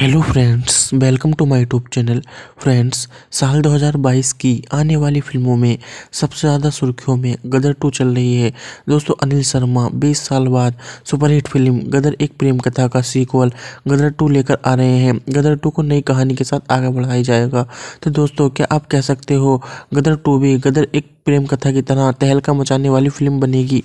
hello friends welcome to my YouTube channel friends साल 2022 की आने वाली फिल्मों में सबसे ज़्यादा सुर्खियों में गदर टू चल रही है दोस्तों अनिल शर्मा 20 साल बाद सुपरहिट फिल्म गदर एक प्रेम कथा का सीक्वल गदर टू लेकर आ रहे हैं गदर टू को नई कहानी के साथ आगे बढ़ाया जाएगा तो दोस्तों क्या आप कह सकते हो गदर टू भी गदर एक प्रेम कथा की तरह तहलका मचाने वाली फिल्म बनेगी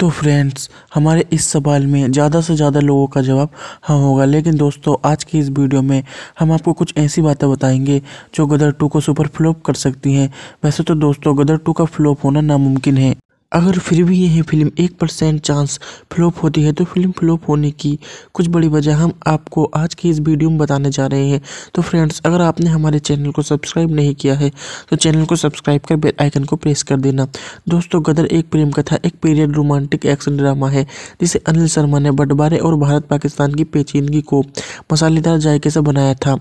तो फ्रेंड्स हमारे इस सवाल में ज़्यादा से ज़्यादा लोगों का जवाब हाँ होगा लेकिन दोस्तों आज की इस वीडियो में हम आपको कुछ ऐसी बातें बताएंगे जो गदर टू को सुपर फ्लॉप कर सकती हैं वैसे तो दोस्तों गदर टू का फ्लॉप होना नामुमकिन है अगर फिर भी यह फिल्म एक परसेंट चांस फ्लॉप होती है तो फिल्म फ्लॉप होने की कुछ बड़ी वजह हम आपको आज के इस वीडियो में बताने जा रहे हैं तो फ्रेंड्स अगर आपने हमारे चैनल को सब्सक्राइब नहीं किया है तो चैनल को सब्सक्राइब कर बेल आइकन को प्रेस कर देना दोस्तों गदर एक प्रेम कथा एक पीरियड रोमांटिक एक्शन ड्रामा है जिसे अनिल शर्मा ने बटबारे और भारत पाकिस्तान की पेचीदगी को मसालेदार जायके से बनाया था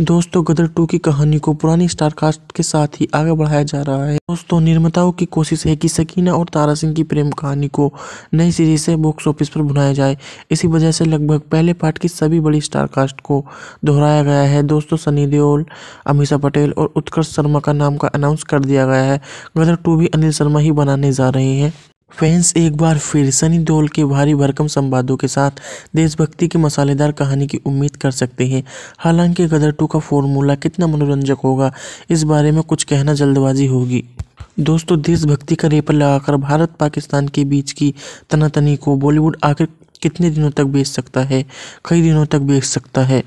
दोस्तों गदर टू की कहानी को पुरानी स्टार कास्ट के साथ ही आगे बढ़ाया जा रहा है दोस्तों निर्माताओं की कोशिश है कि सकीना और तारा सिंह की प्रेम कहानी को नई सीरीज से बॉक्स ऑफिस पर बुनाया जाए इसी वजह से लगभग पहले पार्ट की सभी बड़ी स्टार कास्ट को दोहराया गया है दोस्तों सनी देओल अमीषा पटेल और उत्कर्ष शर्मा का नाम का अनाउंस कर दिया गया है गदर टू भी अनिल शर्मा ही बनाने जा रहे हैं फैंस एक बार फिर सनी देओल के भारी भरकम संवादों के साथ देशभक्ति की मसालेदार कहानी की उम्मीद कर सकते हैं हालांकि गदर टू का फॉर्मूला कितना मनोरंजक होगा इस बारे में कुछ कहना जल्दबाजी होगी दोस्तों देशभक्ति का रेपर लगाकर भारत पाकिस्तान के बीच की तनातनी को बॉलीवुड आखिर कितने दिनों तक बेच सकता है कई दिनों तक बेच सकता है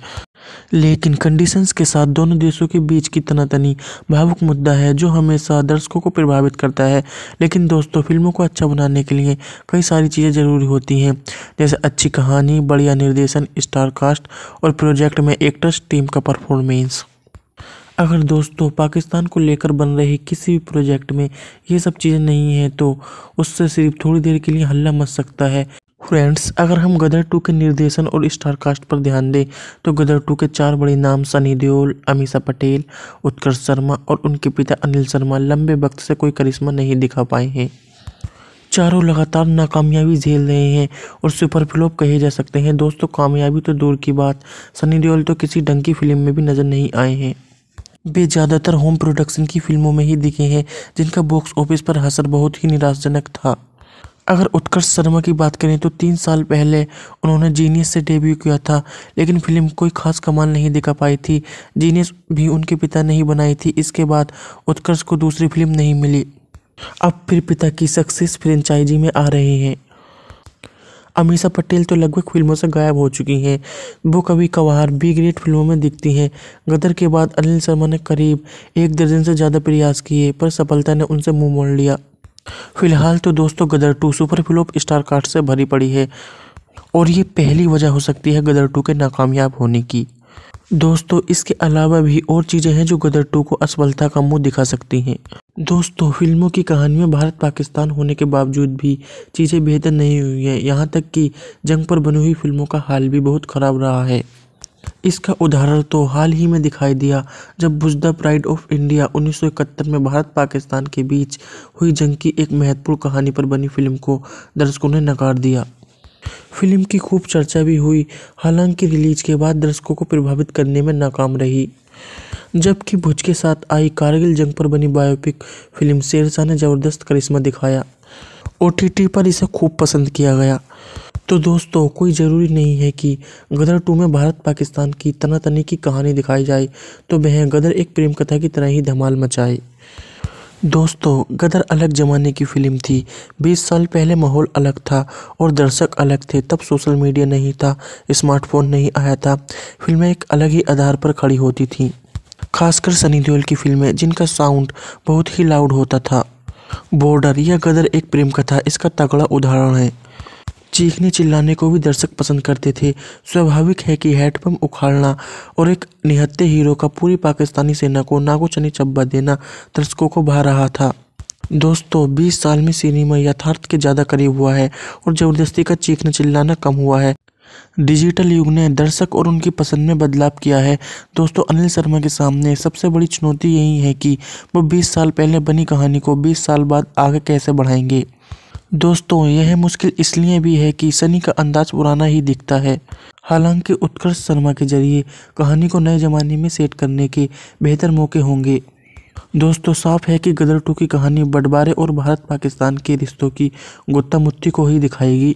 लेकिन कंडीशंस के साथ दोनों देशों के बीच की तनातनी भावुक मुद्दा है जो हमेशा दर्शकों को प्रभावित करता है लेकिन दोस्तों फिल्मों को अच्छा बनाने के लिए कई सारी चीज़ें ज़रूरी होती हैं जैसे अच्छी कहानी बढ़िया निर्देशन स्टार कास्ट और प्रोजेक्ट में एक्टर्स टीम का परफॉर्मेंस अगर दोस्तों पाकिस्तान को लेकर बन रहे किसी भी प्रोजेक्ट में ये सब चीज़ें नहीं हैं तो उससे सिर्फ थोड़ी देर के लिए हल्ला मच सकता है फ्रेंड्स अगर हम गदर टू के निर्देशन और स्टार कास्ट पर ध्यान दें तो गदर टू के चार बड़े नाम सनी देओल अमीषा पटेल उत्कर्ष शर्मा और उनके पिता अनिल शर्मा लंबे वक्त से कोई करिश्मा नहीं दिखा पाए हैं चारों लगातार नाकामयाबी झेल रहे हैं और सुपर फ्लॉप कहे जा सकते हैं दोस्तों कामयाबी तो दूर की बात सनी देओल तो किसी ढंग की फिल्म में भी नज़र नहीं आए हैं वे ज़्यादातर होम प्रोडक्शन की फिल्मों में ही दिखे हैं जिनका बॉक्स ऑफिस पर असर बहुत ही निराशजनक था अगर उत्कर्ष शर्मा की बात करें तो तीन साल पहले उन्होंने जीनियस से डेब्यू किया था लेकिन फिल्म कोई खास कमाल नहीं दिखा पाई थी जीनियस भी उनके पिता ने ही बनाई थी इसके बाद उत्कर्ष को दूसरी फिल्म नहीं मिली अब फिर पिता की सक्सेस फ्रेंचाइजी में आ रही है अमीषा पटेल तो लगभग फिल्मों से गायब हो चुकी हैं वो कभी कभार बी ग्रेड फिल्मों में दिखती हैं गदर के बाद अनिल शर्मा ने करीब एक दर्जन से ज़्यादा प्रयास किए पर सफलता ने उनसे मुंह मोड़ लिया फिलहाल तो दोस्तों Gadar two super flop star cast से भरी पड़ी है और ये पहली वजह हो सकती है गदर टू के नाकामयाब होने की दोस्तों इसके अलावा भी और चीज़ें हैं जो गदर टू को असफलता का मुंह दिखा सकती हैं दोस्तों फिल्मों की कहानी में भारत पाकिस्तान होने के बावजूद भी चीज़ें बेहतर नहीं हुई हैं यहाँ तक कि जंग पर बनी हुई फिल्मों का हाल भी बहुत ख़राब रहा है इसका उदाहरण तो हाल ही में दिखाई दिया जब बुजदा द प्राइड ऑफ इंडिया उन्नीस में भारत पाकिस्तान के बीच हुई जंग की एक महत्वपूर्ण कहानी पर बनी फिल्म को दर्शकों ने नकार दिया फिल्म की खूब चर्चा भी हुई हालांकि रिलीज के बाद दर्शकों को प्रभावित करने में नाकाम रही जबकि भुज के साथ आई कारगिल जंग पर बनी बायोपिक फिल्म शेरशाह ने ज़बरदस्त करिश्मा दिखाया ओ पर इसे खूब पसंद किया गया तो दोस्तों कोई ज़रूरी नहीं है कि गदर टू में भारत पाकिस्तान की तनातनी की कहानी दिखाई जाए तो वह गदर एक प्रेम कथा की तरह ही धमाल मचाए दोस्तों गदर अलग ज़माने की फिल्म थी 20 साल पहले माहौल अलग था और दर्शक अलग थे तब सोशल मीडिया नहीं था स्मार्टफोन नहीं आया था फिल्में एक अलग ही आधार पर खड़ी होती थीं खासकर सनी देओल की फिल्में जिनका साउंड बहुत ही लाउड होता था बॉर्डर या गदर एक प्रेम कथा इसका तगड़ा उदाहरण है चीखने चिल्लाने को भी दर्शक पसंद करते थे स्वाभाविक है कि हैडपम्प उखाड़ना और एक निहत्ते हीरो का पूरी पाकिस्तानी सेना को नागोचनी चब्बा देना दर्शकों को भा रहा था दोस्तों 20 साल में सिनेमा यथार्थ के ज़्यादा करीब हुआ है और ज़बरदस्ती का चीखना चिल्लाना कम हुआ है डिजिटल युग ने दर्शक और उनकी पसंद में बदलाव किया है दोस्तों अनिल शर्मा के सामने सबसे बड़ी चुनौती यही है कि वो 20 साल पहले बनी कहानी को 20 साल बाद आगे कैसे बढ़ाएंगे दोस्तों यह मुश्किल इसलिए भी है कि सनी का अंदाज पुराना ही दिखता है हालांकि उत्कर्ष शर्मा के जरिए कहानी को नए ज़माने में सेट करने के बेहतर मौके होंगे दोस्तों साफ है कि गदर टू की कहानी बटबारे और भारत पाकिस्तान के रिश्तों की गुत्तामुत्ती को ही दिखाएगी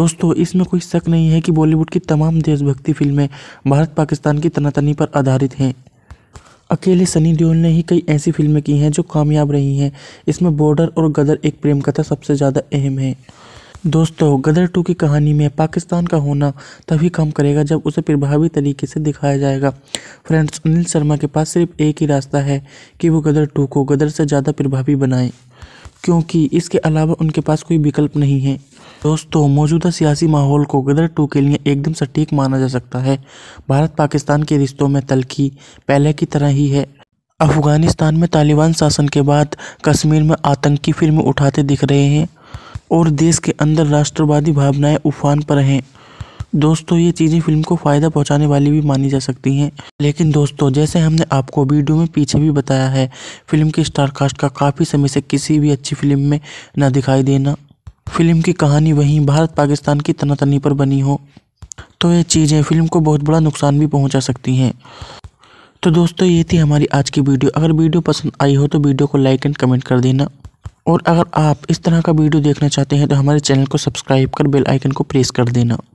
दोस्तों इसमें कोई शक नहीं है कि बॉलीवुड की तमाम देशभक्ति फिल्में भारत पाकिस्तान की तनातनी पर आधारित हैं अकेले सनी देओल ने ही कई ऐसी फिल्में की हैं जो कामयाब रही हैं इसमें बॉर्डर और गदर एक प्रेम कथा सबसे ज़्यादा अहम है दोस्तों गदर टू की कहानी में पाकिस्तान का होना तभी काम करेगा जब उसे प्रभावी तरीके से दिखाया जाएगा फ्रेंड्स अनिल शर्मा के पास सिर्फ एक ही रास्ता है कि वो गदर टू को गदर से ज़्यादा प्रभावी बनाएं क्योंकि इसके अलावा उनके पास कोई विकल्प नहीं है दोस्तों मौजूदा सियासी माहौल को गदर टू के लिए एकदम सटीक माना जा सकता है भारत पाकिस्तान के रिश्तों में तलखी पहले की तरह ही है अफगानिस्तान में तालिबान शासन के बाद कश्मीर में आतंकी फिल्म उठाते दिख रहे हैं और देश के अंदर राष्ट्रवादी भावनाएं उफान पर हैं दोस्तों ये चीज़ें फिल्म को फ़ायदा पहुंचाने वाली भी मानी जा सकती हैं लेकिन दोस्तों जैसे हमने आपको वीडियो में पीछे भी बताया है फिल्म के स्टारकास्ट का काफ़ी समय से किसी भी अच्छी फिल्म में ना दिखाई देना फिल्म की कहानी वहीं भारत पाकिस्तान की तनातनी पर बनी हो तो ये चीज़ें फिल्म को बहुत बड़ा नुकसान भी पहुंचा सकती हैं तो दोस्तों ये थी हमारी आज की वीडियो अगर वीडियो पसंद आई हो तो वीडियो को लाइक एंड कमेंट कर देना और अगर आप इस तरह का वीडियो देखना चाहते हैं तो हमारे चैनल को सब्सक्राइब कर बेल आइकन को प्रेस कर देना